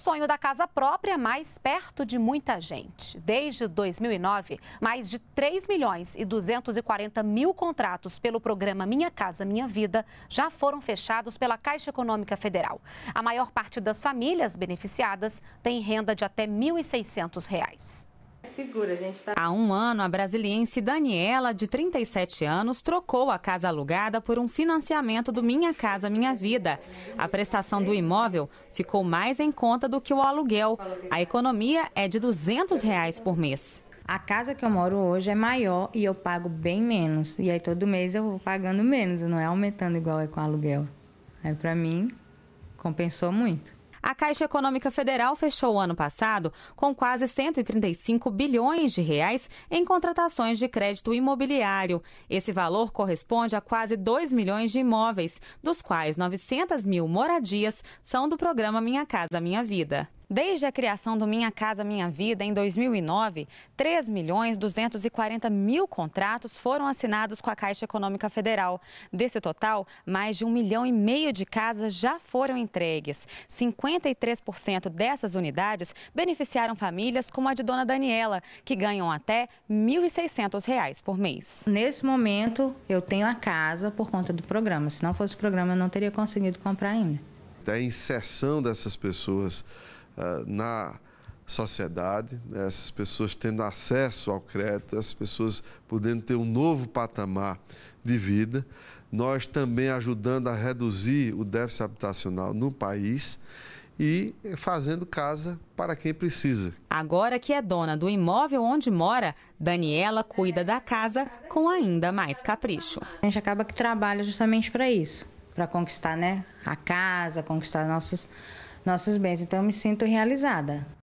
sonho da casa própria mais perto de muita gente. Desde 2009, mais de 3 milhões e 240 mil contratos pelo programa Minha Casa Minha Vida já foram fechados pela Caixa Econômica Federal. A maior parte das famílias beneficiadas tem renda de até R$ 1.600 segura, a gente tá... Há um ano, a brasiliense Daniela, de 37 anos, trocou a casa alugada por um financiamento do Minha Casa Minha Vida. A prestação do imóvel ficou mais em conta do que o aluguel. A economia é de R$ 200 reais por mês. A casa que eu moro hoje é maior e eu pago bem menos. E aí todo mês eu vou pagando menos, não é aumentando igual é com aluguel. Aí para mim compensou muito. A Caixa Econômica Federal fechou o ano passado com quase 135 bilhões de reais em contratações de crédito imobiliário. Esse valor corresponde a quase 2 milhões de imóveis, dos quais 900 mil moradias são do programa Minha Casa Minha Vida. Desde a criação do Minha Casa Minha Vida em 2009, 3 milhões 240 mil contratos foram assinados com a Caixa Econômica Federal. Desse total, mais de um milhão e meio de casas já foram entregues. 53% dessas unidades beneficiaram famílias como a de Dona Daniela, que ganham até R$ 1.600 por mês. Nesse momento, eu tenho a casa por conta do programa. Se não fosse o programa, eu não teria conseguido comprar ainda. A inserção dessas pessoas ah, na sociedade, né? essas pessoas tendo acesso ao crédito, essas pessoas podendo ter um novo patamar de vida, nós também ajudando a reduzir o déficit habitacional no país e fazendo casa para quem precisa. Agora que é dona do imóvel onde mora, Daniela cuida da casa com ainda mais capricho. A gente acaba que trabalha justamente para isso, para conquistar, né, a casa, conquistar nossas nossos bens. Então eu me sinto realizada.